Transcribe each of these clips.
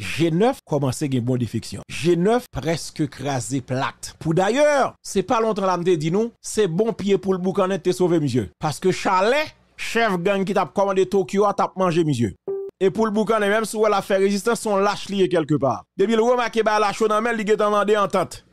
G9 commencé une bonne défection. G9 presque crasé plate. Pour d'ailleurs, c'est pas longtemps là me dit nous, c'est bon pied pour le boucan te sauver, monsieur parce que Chalet, chef gang qui t'a commandé Tokyo a t'a mangé monsieur. Et pour le même si elle a fait résistance son lâche lié quelque part. Depuis le remarqué à la chaud dans main, il est demandé en tête.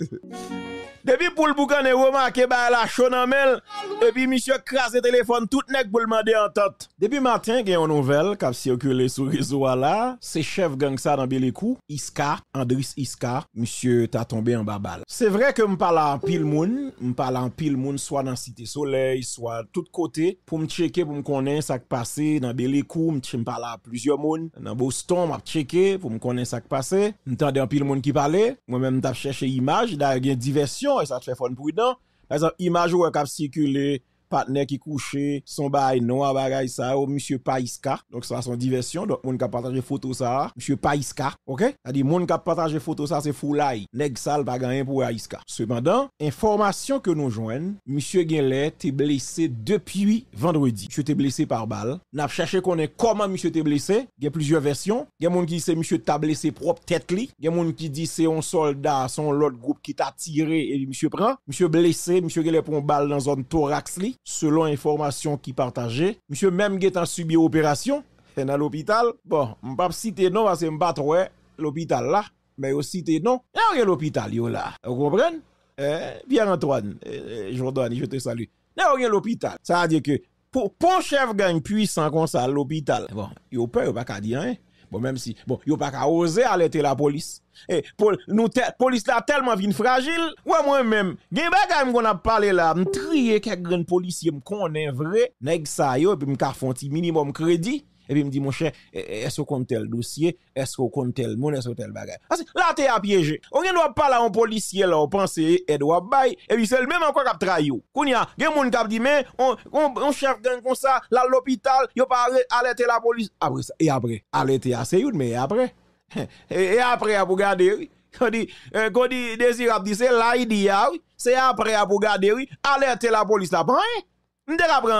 Depuis pour le boucan, remarqué eh bah ben, la chonamel et puis monsieur crase téléphone tout nèg pour le en tête. Depuis matin, il y a une nouvelle qui a circulé sur réseau là, c'est chef gang ça dans Bélécou, Iska, Andris Iska, monsieur t'a tombé en babal. C'est vrai que m'parle parle en pile moun, Je parle en pile moun soit dans Cité Soleil, soit tout côté pour me checker pour me connaître ça qui passé dans Bélécou, Je parle à plusieurs moun, dans Boston m'a checker pour me connaître ça qui passé, Je en pile moun qui parlait, moi-même t'a cherché image, d'ailleurs diversion E sa trè fon pou idan Par exemple, imaj wè kap sikilè partenaire qui couchait son bail non à ça au oh, monsieur Paiska donc ça son diversion donc mon qui partagé photo ça monsieur Paiska OK c'est-à-dire mon qui partagé photo ça c'est foulay nèg sal pas gagner pour Aïska. cependant information que nous joignent monsieur Genlet est blessé depuis vendredi monsieur était blessé par balle n'a cherché est comment monsieur était blessé il y a plusieurs versions il y a mon qui c'est monsieur t'a blessé propre tête li il y a mon qui dit c'est un soldat son autre groupe qui t'a tiré et monsieur prend monsieur blessé monsieur pour prend balle dans zone thorax li selon information qui partageait, monsieur même qui a subi opération dans l'hôpital. Bon, vais pas citer non parce que me pas l'hôpital là, mais aussi citer non. Il y a l'hôpital là. Vous comprenez eh, Pierre-Antoine, eh, eh, Jordan, je te salue. Il y a l'hôpital. Ça veut dire que pour, pour chef gang puissant comme ça l'hôpital. Bon, il a peur, pas qu'à dire hein. Bon, même si, bon, yo pas qu'à oser alerter la police. Et, eh, nous, te, police là tellement vine fragile. Ouais, moi-même, gen bagay qu'on a parlé là, trier quelques grands policiers, m'connais vrai, nèg ça yo, et puis m'ka font minimum crédit et puis il me dit mon cher, eh, eh, est-ce qu'on tel dossier, est-ce qu'on tel monde, est-ce qu'on tel bagage. Parce ah, que là t'es es piégé On ne doit pas là un policier là, on pense Edouard Bay et puis c'est le même encore qui trahi. a un moun qui dit mais on on chef gang comme ça, là l'hôpital, a pas alerté la police. Après ça et après, alerter à Seyoud mais après et après à vous garder quand dit euh, quand dit désir dit c'est là il dit ah, c'est après à vous garder oui, alerter la police là, M'te après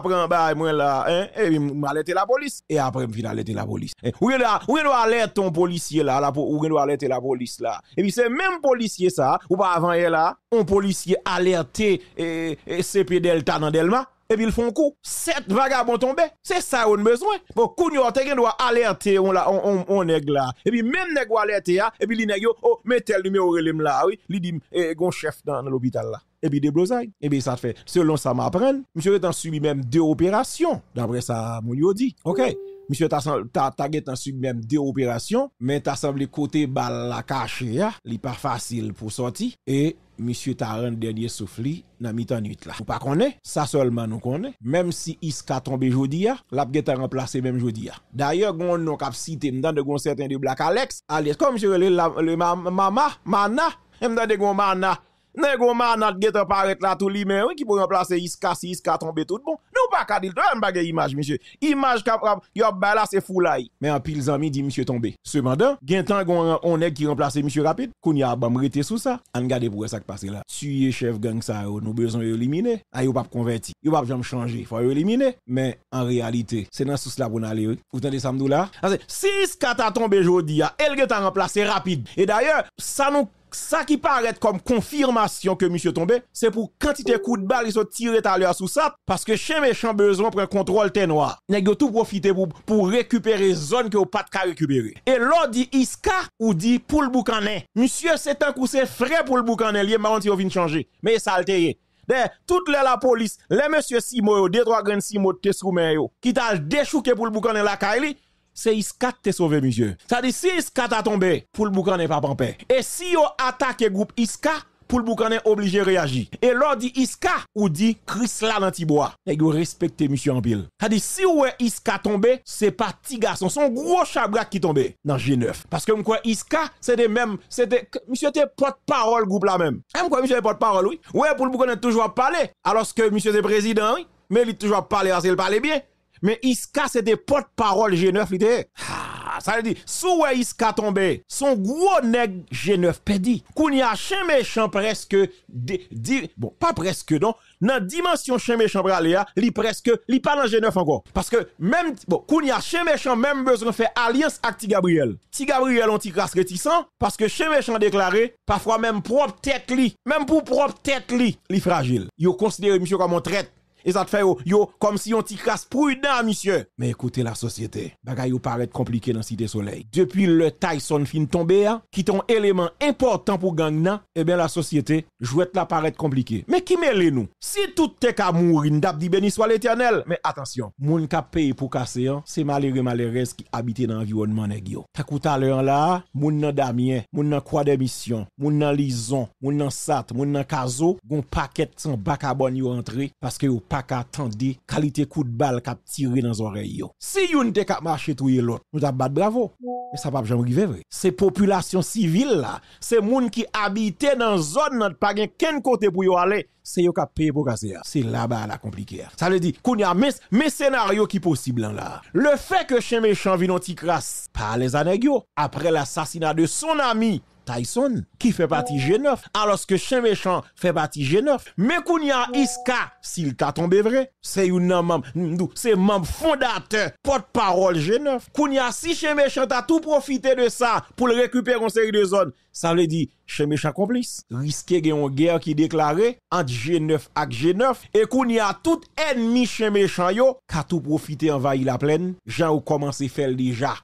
pran, après bah là la, hein, eh, et eh, eh, la police et après m'fin alerte la police. Ou gen ou gen alerte ton policier là, la ou gen alerte la police là. Et puis c'est même policier ça, ou pas avant hier là, un policier alerté et, CP Delta dans Delma et puis ils font coup. Sept vagabonds tombés. C'est ça qu'on a besoin. Bon, Kounyo, tu doit alerter, on, on, on, là. Et puis même nègre là, hein. et puis les nègres, oh, mettez le numéro de là, oui. il dit, eh, gon chef dans, l'hôpital là. Et puis des blosailles. Et puis ça fait, selon ça m'apprenne, monsieur a subi même deux opérations. D'après ça, mon dit. OK? Monsieur tu as en même deux opérations, mais t'as semblé côté balle la Ce n'est pas facile pour sortir et monsieur t'a rendu dernier souffle dans la temps nuit là. Ou pas ça seulement nous connaît. Même si Iska tombé jodi a, la a remplacé même jodi D'ailleurs, on nous cap cité dans de certain de Black Alex, Alex comme je le, le, mama, mana, même dans de mana Nego manat getan paret la tout li men, qui pour remplacer Iska si Iska tombe tout bon. Nous pas kadil, toi même bagay image, monsieur. Image kapra, yo bala c'est foulay. Mais en pile zami dit monsieur tombe. Cependant, gen tan on est qui remplace monsieur rapide, kounya bam rete sous ça. An gade pour ça qui passe là. es chef gang ça, nous besoin éliminer. A yo pas converti. Yo pas jamais changer, faut éliminer. Mais en réalité, c'est dans sous là pour aller. Vous tendez samedi là? Si Iska t'a tombé jodi, elle getan remplacer rapide. Et d'ailleurs, ça nous ça qui paraît comme confirmation que monsieur tombé, c'est pour quantité de coups de balle ils sont tirés à l'heure sous ça parce que chez méchant besoin pour un contrôle terre noir. a tout profité pour récupérer récupérer zone que vous pas de récupérer. Et l'on dit Iska ou dit pour le boucanet. Monsieur c'est un coup c'est frais pour le boucanet, lié a vient changer. Mais ça le toute la police, les monsieur Simo, deux trois grands Simo te qui t'a déchouqué pour le boucanet la Kylie c'est Iska qui sauvé, monsieur. Ça dit, si Iska t'a tombé, pour le boucan n'est pas pampé. Et si on attaque le groupe Iska pour le est obligé de réagir. Et l'on dit Iska ou dit Chris là dans Tibois. Et vous respectez monsieur Ambil. Ça dit si ou est Iska tombé, c'est pas petit garçon, son gros chabrak qui tombé dans G9. Parce que quoi Iska, c'est même mêmes, c'était monsieur était porte-parole groupe là même. Et eh, quoi monsieur porte-parole oui. Ouais pour le est toujours parler alors que monsieur est président oui, mais il toujours parler parce qu'il parlait bien. Mais Iska, des porte-parole G9, l'idée. Ah, ça veut dire, sous Iska tombé, son gros nègre G9 pédi. Kounia, chien méchant presque, bon, pas presque, non, dans dimension chien méchant braléa, li presque, li pas dans G9 encore. Parce que même, bon, Kounia, chien méchant, même besoin de faire alliance avec Ti Gabriel. Ti Gabriel, on ti crasse réticent, parce que chien méchant déclaré, parfois même propre tête li, même pour propre tête li, li fragile. Yo considéré monsieur comme un traite. Et ça te fait oh, yo, comme si on t'y crasse prudent, monsieur. Mais écoutez la société. Bagay paraît compliqué dans Cité Soleil. Depuis le Tyson fin tombé, hein, qui est un élément important pour gang eh bien la société, jouette la paraître compliqué. Mais qui mêle nous? Si tout est qu'à mourir, d'ab dit béni soit l'éternel. Mais attention, moun ka paye pour casser, hein, c'est malheureux malheureux qui habite dans l'environnement nèg yo. à l'heure là, moun nan Damien, moun nan Croix de mission, moun nan Lison, moun nan Sat, moun nan Kazo, gon paquet sans bac à yo parce que yo pas qu'à qualité coup coup de balle qu'a tiré dans l'oreille. oreilles. Si yon te marché tout tout l'autre, on t'a battu bravo. mais ça pas vivre. Ces vrai civiles population civile là, qui moun qui habite dans zone nan pas pas ken côté pour yo aller, c'est yo qui payé pour casser. C'est là-bas la compliquée. Ça veut dire qu'il y a mes, scénarios qui possible là. Le fait que chez méchant vient en crasse par les anégio après l'assassinat de son ami Tyson, qui fait partie G9, alors que Chien Méchant fait partie G9. Mais Kounia Iska, s'il t'a tombé vrai, c'est un membre, c'est membre fondateur, porte-parole G9. Kounia, si Chien Méchant a tout profité de ça pour le récupérer en série de zones, ça veut dire Chien Méchant complice. Risquer une guerre qui déclarée entre G9 et G9, et Kounia, tout ennemi Chez Méchant, yo, a tout profité envahir la plaine, Jean ou commencé faire déjà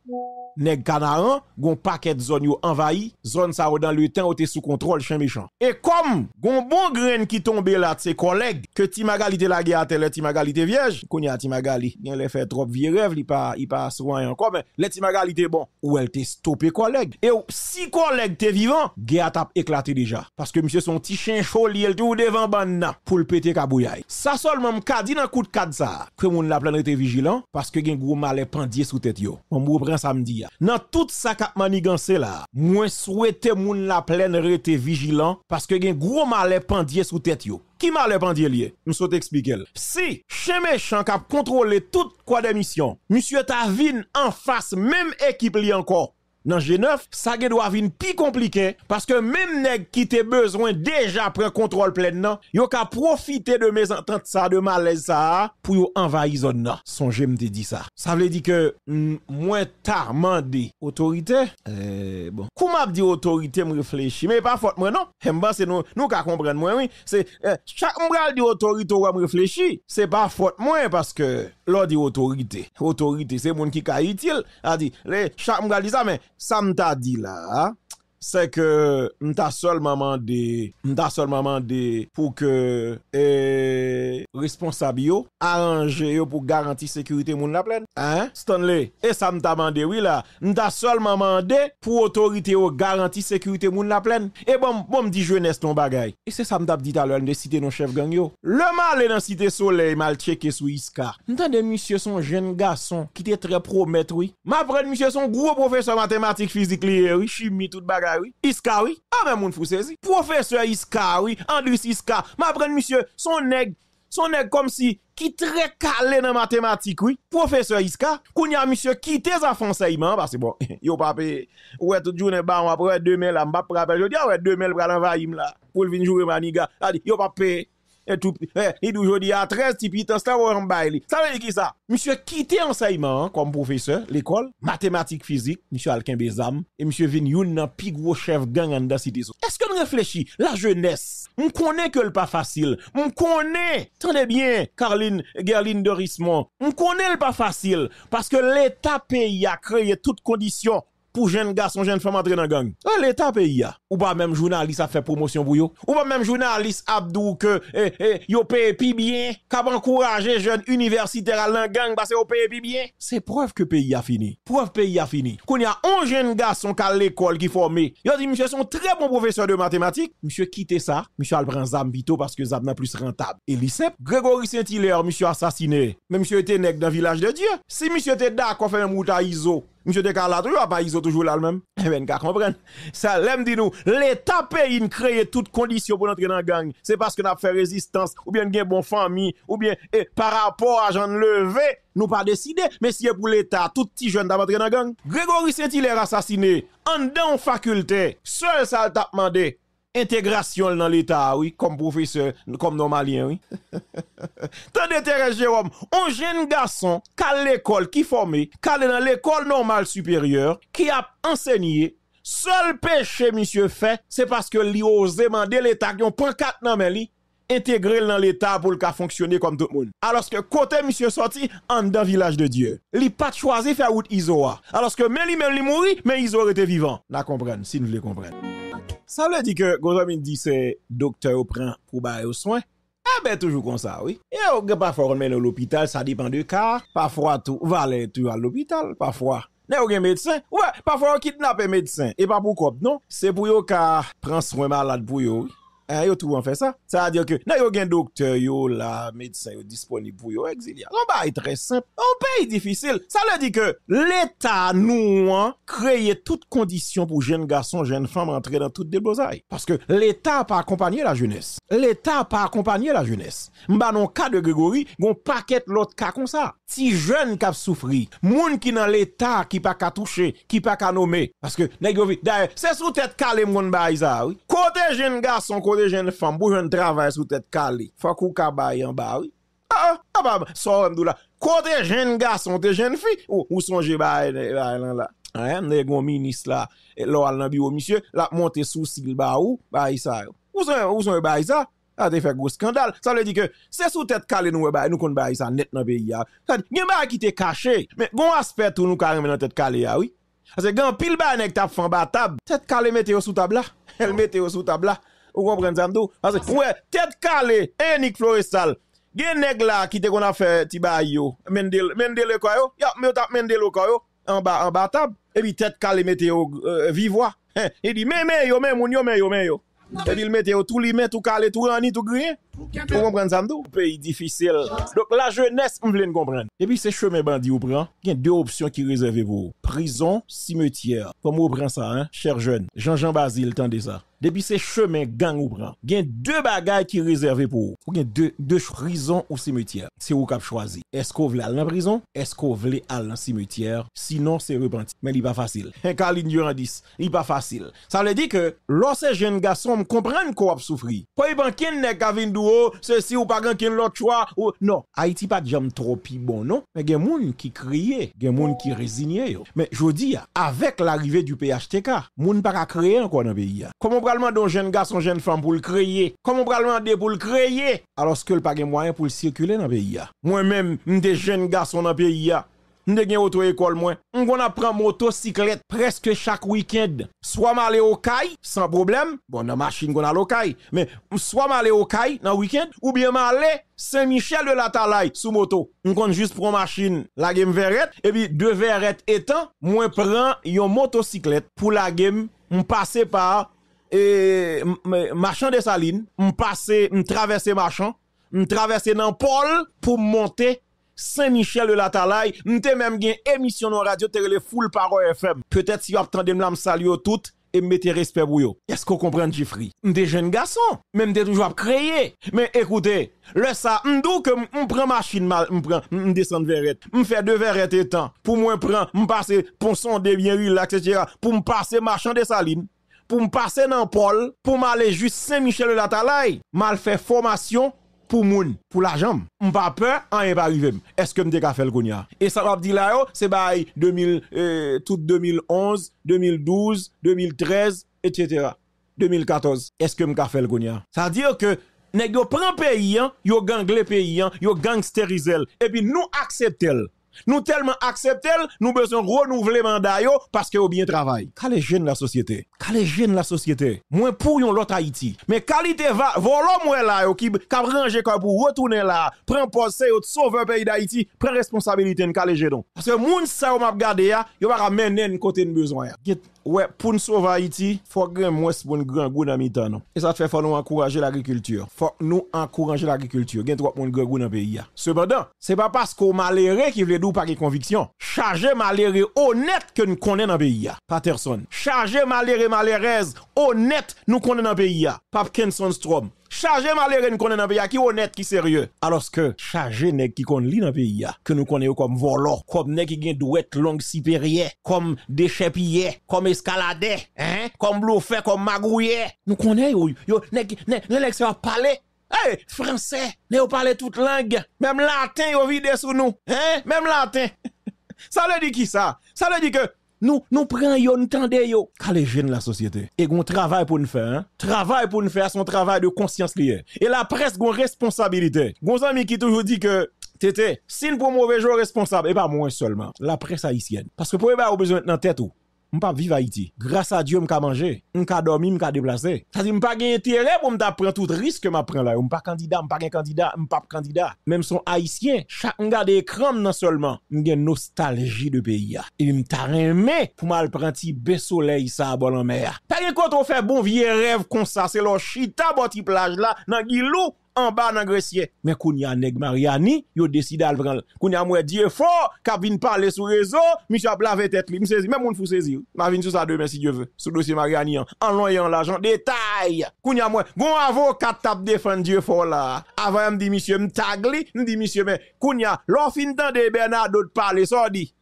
nèg canaran, gon paquet de zone yo envahi, zone ça dans le temps était sous contrôle chien méchant. Et comme gon bon grain qui tombe là de ses collègues que Timagali te la guerre l'a Timagali te vierge, kounya Timagali, gen les fait trop vieux rêve, il pas il pas souvent. encore mais les Timagali te bon ou elle te stoppé collègue. Et si collègue te vivant, guerre t'ap éclaté déjà parce que monsieur son petit chien chaud, il tout devant banna pour le péter kabouyaï. Ça seulement m'ka dit dans coup de ça que moun la planète vigilant parce que gen gros malais pendier sous tête yo. On me reprend samedi dans tout ça qui manigancé là, moins souhaite moun la pleine rete vigilant parce que un gros malheur pendier sous tête Qui m'a le pendier lié? Nous sommes expliquer. Si, chez méchant, qui a contrôlé toute quoi d'émission, monsieur Tavine en face, même équipe li encore, dans G9, ça doit venir plus compliqué parce que même nèg qui ont besoin déjà prend contrôle pleinement, yo ka profiter de mes ententes ça de malaise ça pour envahir zone là. Songez me dit ça. Ça veut dire que mm, moins tard autorité euh, bon. Comment dit autorité me réfléchir mais pas faute moi non. Eh, c'est nous nous ka comprendre moi oui, c'est euh, chaque de dit autorité me réfléchir, c'est pas faute moi parce que l'on dit autorité. Autorité c'est monde qui ka utile. A dit chaque m'bral dit ça mais Samta di la... c'est que m'ta seulement demandé m'ta seulement demandé pour que eh, responsable yo arrange yo pour garantir sécurité moun la plaine hein Stanley et ça m'ta demandé oui là m'ta seulement demandé pour autorité yo garantir sécurité moun la plaine et bon bon me dit jeunesse ton bagay et c'est ça m'ta dit à l'heure de cité nos chefs gang yo le mal dans cité soleil mal checké sous Iska des monsieur son jeune garçon qui était très prometteur oui m'a monsieur son gros professeur mathématiques physique li chimie tout bagay Iska, oui. Ah, mais mon fou Professeur Iska, oui. Iska. Ma prenne, monsieur, son nègre, son nègre comme si, qui très calé dans mathématiques, oui. Professeur Iska. a monsieur, qui sa fonseillement, parce que bon, yo papé, ouais, tout journée, bah, on après, deux mails, là, m'bap rappel, je dis, ah ouais, deux mails, pral pour le vin jouer maniga. Yo et eh, tout eh, il dit à 13 tipi temps ça en bail ça veut dire qui ça monsieur quitté enseignement hein, comme professeur l'école mathématiques physique monsieur Alkin Bezam et monsieur vin yon nan gros chef gang en dans cité est-ce qu'on réfléchit la jeunesse on connaît que le pas facile on connaît tenez bien Carline Gerline Dorismont on connaît le pas facile parce que l'état pays a créé toutes conditions pour jeunes garçons, jeunes femmes entrer dans gang. L'État pays Ou pas même journaliste a fait promotion pour yo. Ou pas même journaliste Abdou que eh, eh, yo paye plus bien, encouragé jeunes universitaires à la gang parce qu'ils plus bien. C'est preuve que pays a fini. Preuve pays a fini. Qu'on y a un jeune garçon qui a l'école qui formé. Yo dit monsieur son très bon professeur de mathématiques. Monsieur quitte ça. Monsieur al prend Zam Vito parce que Zam n'a plus rentable. Et l'ICEP, Grégory Saint-Hilaire, monsieur assassiné. Mais monsieur était nègre dans le village de Dieu. Si monsieur était d'accord faire un mouta ISO Monsieur Dekala, toujours pas iso, toujours là même. Eh ben, qu'à comprendre. Ça, l'aime dit nous, l'État pays crée toutes conditions pour entrer dans la gang. C'est parce qu'on a fait résistance, ou bien une bonne famille, ou bien, par rapport à Jean Levé, nous pas décidé, mais si pour l'État, tout petit jeune d'entrer dans la gang. Grégory Saint-Hilaire assassiné, en dans faculté, seul ça t'a demandé intégration dans l'État, oui, comme professeur, comme normalien, oui. Tendez Thérèse Jérôme, un jeune garçon, a l'école, qui formé, est dans l'école normale supérieure, qui a enseigné, seul péché, monsieur, fait, c'est parce que a osé demander l'État, qui ont prend quatre dans lui, intégrer dans l'État pour le faire fonctionner comme tout le monde. Alors que côté monsieur sorti, en dans village de Dieu. n'a pas choisi faire route Isoa. Alors que même lui, même mais mourit, mais Isoa était vivant. La comprendre, si nous voulez comprendre. Ça veut dire que, quand on dit, c'est docteur qui prend pour aux soins, Eh ben, toujours comme ça, oui. Et oh, parfois, on mène à l'hôpital, ça dépend du cas. Parfois, tout va aller à l'hôpital, parfois. il aucun a un médecin. Ouais, parfois, on a un médecin. Et pas pour non? C'est pour ça cas prend soin malade pour lui. Eh, yo tout en fait ça. Ça veut dire que, nan yo gen docteur, yo, la médecin, yo, disponible pour yo, exilia. On bah, est très simple. Un pays difficile. Ça veut dire que l'État, nous, hein, créer toutes conditions pour jeunes garçons, jeunes femmes rentrer dans toutes des beaux Parce que l'État pas accompagné la jeunesse. L'État pas accompagné la jeunesse. Bah, non, cas de Grégory, gon paquet l'autre cas comme ça si jeune qui souffri, moun qui dans l'état qui pas qu'à toucher, qui pas qu'à nommer parce que d'ailleurs c'est sous tête calé moun baï ça oui. Côté jeune garçon, côté jeune femme, pour jeune travail sous tête calé. Faut qu'on ka en ba oui. Ah ah, ah bah, bah so là. Côté jeune garçon, côté jeune fille ou, ou songe baï là. Hein, nèg ministre là, là dans bureau monsieur, la monter sous s'il ba ou, baï ça. Ou son ou son ça a te fait gros scandale. Ça veut dire que c'est sous tête calée nous, e nous qu'on ça net dans pays. Ça dit, y a qui te caché. Mais bon aspect tout nous carrément dans tête calée, oui. Parce que quand pile bas nek t'a fan bas table, tête calée mettez sous table là. Elle mettez sous table là. Vous comprenez ça Parce que ouais, tête calée, e Nick Florestal. Gen nèg là qui te qu'on a fait ti yo. Mendel mendel quoi e yo? Ya me t'a mendel quoi yo? En bas en bas table et puis tête calée mettez vivois. Il dit mais mais yo mais euh, moun yo mais yo mais yo. Et puis le mettait tout limite, tout calé, tout rani, tout gris. Vous comprenez ça, un pays difficile. Donc la jeunesse, vous voulez comprendre. Et puis ces chemins bandits, vous prenez. Il y a deux options qui réservent pour vous. Prison, cimetière. Comment vous prenez ça, hein, cher jeune? Jean-Jean Basile, tendez ça. Depuis ces chemins gang ou Il y a deux bagailles qui réservent pour vous. Ou y a deux, deux prisons ou cimetière. C'est vous qui choisi. Est-ce qu'on voulez aller en prison? Est-ce qu'on voulez aller en cimetière? Sinon, c'est repenti. Mais il n'est pas facile. Car l'ignorant 10, il n'est pas facile. Ça veut dire que, lorsque ces jeunes garçons comprennent qu'on a souffert, quand ils banquent, Oh, ceci ou pas grand l'autre choix. Non, Haïti pas de trop bon, non. Mais il y a des gens qui crient, il y a des gens qui résignent. Mais je dis, avec l'arrivée du PHTK, moun pas créer encore dans le pays. Comment on un jeune garçon, jeune femme pour le créer Comment on de pour le créer Alors que le pas moyen pour le circuler dans le pays. Moi-même, des jeunes garçons dans le pays. Mde gen auto école moins. On gon apprend motocyclette presque chaque week-end. Soit m'aller au kai, sans problème. Bon, la machine gon aller au mais soit m'aller au kai, dans week-end ou bien m'aller Saint-Michel de la sous moto. On compte juste prendre machine, la game verrette et puis deux verrettes étant, moi prend une motocyclette pour la game, on passer par et marchand de saline, on passer, on traverser marchand, on traverser dans Paul pour monter Saint-Michel de la Talaye. même gen émission non radio télé le full par FM. Peut-être si vous attendez me saluer tout et mettez respect pour vous. Est-ce qu'on comprend Jeffrey? des jeunes garçons, même des toujours créé. Mais écoutez, le ça m'dou que m'prend machine mal, m'prend m'descend verrette, m'fait deux verrettes et temps. Pour moi prend, passe ponçon de bien huile, etc. pour passer marchand de saline pour me passer dans Paul, pour m'aller juste Saint-Michel de la Talaye, mal fait formation pour moun, pour l'argent. On pas peur, rien pas arrivé. Est-ce que ka fait le gounia? Et ça va dire là, c'est 2000, euh, tout 2011, 2012, 2013, etc. 2014. Est-ce que m'ka fait le gounia? Ça veut dire que, nèg yo prend pays, hein, yo le pays, hein, yo gangsterisel, et puis nous acceptons nous tellement accepter, nous besoin renouveler mandat parce que au bien travail. Quelle jeune la société? Quelle jeune la société? Moins pour yon l'autre Haïti. Mais qualité va volom moi là qui cap ranger pour retourner là, prend poste sauver sauver pays d'Haïti, prend responsabilité en calé Parce que moun ça qui m'a regardé ya, yo va ramener côté de besoin ouais, pour nous sauver Haïti, faut que moins bon grand goût dans mitan non. Et ça fait faut nous encourager l'agriculture. Faut nous encourager l'agriculture. Gain trop n'est grand goût dans pays Cependant, c'est pas parce qu'on malheureux qui veut nous pas de conviction. Chargé malheureux honnête que nous connaissons dans pays Patterson. Chargé malheureux malheureuse honnête nous connaissons dans pays Papkinson Strom. Chargé malheureux nous connaît dans le pays, qui honnête, qui sérieux. Alors que chargé nèg qui connaît li dans le pays, hein, que nous connaissons comme voleur, comme nèg qui gagne douette longue supérieure, comme déchepillé, comme escaladé, hein, comme bluffé, comme magouillé. Nous connaissons, yo, nèg, nèg, l'élection va parler, Hey, français, ne parlez toute langue, même latin, yo vide sous nous, hein, même latin. ça veut dire qui ça? Ça veut dire que nous, nous prenons nous tendons yo. Qu'allez la société. Et qu'on travail pour nous faire, hein? Travail pour nous faire son travail de conscience lié. Et la presse gon responsabilité. Gon ami qui toujours dit que, tete, si nous pour mauvais jour responsable, et eh pas ben, moi seulement. La presse haïtienne. Parce que pour eux, au ben, besoin d'être tête ou pas vivre à Haïti. Grâce à Dieu, m'ka manger, m'ka dormir, m'ka déplacer. Ça dit m'pa gain intérêt pour prendre tout risque m'apprendre là. M'pa candidat, pa gain candidat, pa candidat. Même son haïtien, chaque garde écran non seulement, une nostalgie de pays Et rien remet pour mal prendre ti soleil ça bon en mer. Pas quand on fait bon vieux rêve comme ça, c'est leur chita bon plage là, nan guilou, en bas dans Grecier. Mais Kounia Neg Mariani, yo décide à le prendre. Kounia moi, Dieu fort, qu'a vin parler sur réseau, Michel a blavé tête li. M'saisi, même on fou saisir. M'a venir sur ça demain si Dieu veut. Sous dossier Mariani, hein. en loyant l'argent. Détail! l'argent. Détail. Kounia moi bon avocat tap défendre Dieu fort là. Avant, me dit monsieur, m'tagli, m'di dit monsieur, mais Kounia, l'offin de Bernard d'autres parler, ça dit.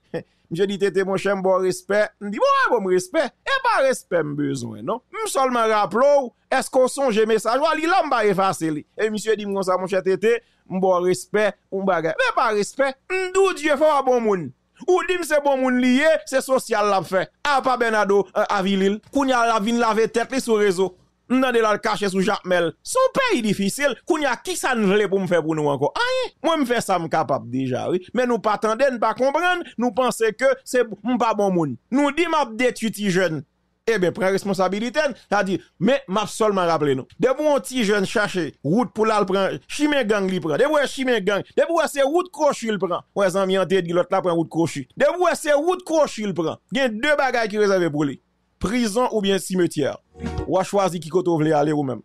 Monsieur dit, tete, mon cher, bon respect. Je dis, bon, bon respect. Et eh, pas respect, besoin, non? Je seulement rappelé, est-ce qu'on songe message? Ou ali, là, effacer li. Et eh, monsieur dit, mon ça, mon cher, tete, bon respect, on bagage. Mais pas respect, d'où Dieu fait un bon monde. Ou dim c'est bon moun lié, c'est social l'a fait. A ah, pas Benado, euh, à Vilil. Kounya la vin lave tête sur réseau. Nous de la cache sous Jacques Mel. Son pays difficile. Qu'on y a qui ça ne voulait pour me faire pour nous encore? Aïe, moi me faire ça me capable déjà, oui. Mais nous pas attendre, nous pas comprendre. Nous pensons que c'est pas bon monde. Nous dit m'a détruit jeune. Eh bien, prends responsabilité. C'est-à-dire, mais m'a seulement rappelé nous. De un petit jeune chercher route pour là prendre. Chimé gang li prend. De un e chimé gang. De vous e c'est route crochu il prend. Ouais, zami qu'on de l'autre là prend route crochu. De c'est route crochu il prend. Il y a deux bagages qui réservent pour lui. Prison ou bien cimetière. Ou aswazi ki koto vle ale womem.